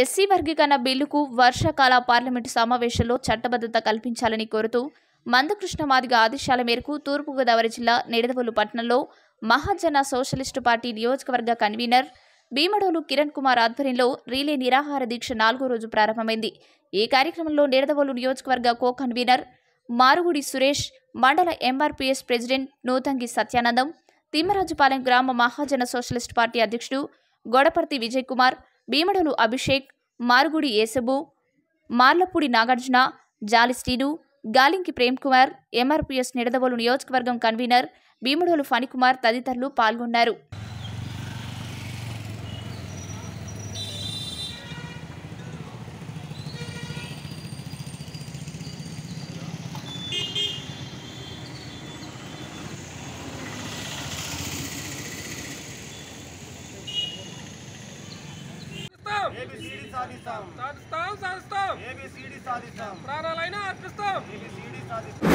SC వర్గీకరణ బిల్లుకు వర్షాకాల పార్లమెంటు సమావేశంలో చట్టబద్ధత కల్పించాలని కోరుతూ మందకృష్ణ మాదిగ ఆదేశాల మేరకు తూర్పుగోదావరి జిల్లా నిడదవోలు పట్టణంలో మహాజన సోషలిస్టు పార్టీ నియోజకవర్గ కన్వీనర్ భీమడోలు కిరణ్ కుమార్ ఆధ్వర్యంలో రీలే నిరాహార దీక్ష నాలుగో రోజు ప్రారంభమైంది ఈ కార్యక్రమంలో నిడదవోలు నియోజకవర్గ కో కన్వీనర్ మారుగుడి సురేష్ మండల ఎంఆర్పిఎస్ ప్రెసిడెంట్ నూతంగి సత్యానందం తిమ్మరాజుపాలెం గ్రామ మహాజన సోషలిస్ట్ పార్టీ అధ్యక్షుడు గొడపర్తి విజయ్ కుమార్ భీమడోలు అభిషేక్ మారుగుడి యేసబు మార్లపూడి నాగార్జున జాలి శ్రీను గాలింకి ప్రేమ్ కుమార్ ఎంఆర్పిఎస్ నిడదవోలు నియోజకవర్గం కన్వీనర్ భీముడోలు ఫణికుమార్ తదితరులు పాల్గొన్నారు సాధిస్తాం సాధిస్తాం సాధిస్తాం ప్రాణాలైనా అర్పిస్తాం